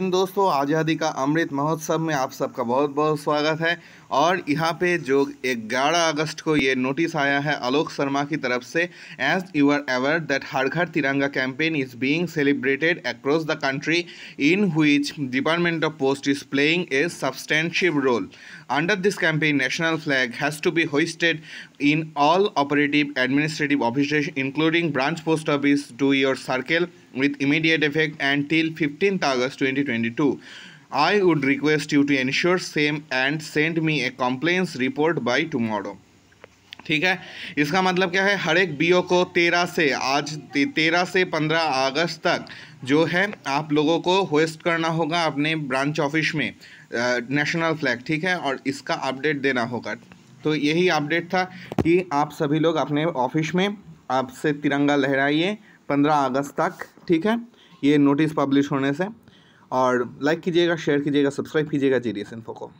इन दोस्तों आज़ादी का अमृत महोत्सव में आप सबका बहुत बहुत स्वागत है और यहाँ पे जो 11 अगस्त को ये नोटिस आया है आलोक शर्मा की तरफ से as you are aware that Har Ghar Tiranga campaign is being celebrated across the country in which department of post is playing a substantive role under this campaign national flag has to be hosted in all operative administrative office including branch post office to your circle with immediate effect until 15th August 2022. I would request you to ensure same and send me a complaints report by tomorrow. ठीक है इसका मतलब क्या है हर एक B को तेरह से आज तेरह से पंद्रह अगस्त तक जो है आप लोगों को होस्ट करना होगा अपने ब्रांच ऑफिस में नेशनल फ्लैग ठीक है और इसका अपडेट देना होगा तो यही अपडेट था कि आप सभी लोग अपने ऑफिस में आपसे तिरंगा लहराइए पंद्रह अगस्त तक ठीक है ये नोटिस पब्लिश होने से और लाइक कीजिएगा शेयर कीजिएगा सब्सक्राइब कीजिएगा जी डी को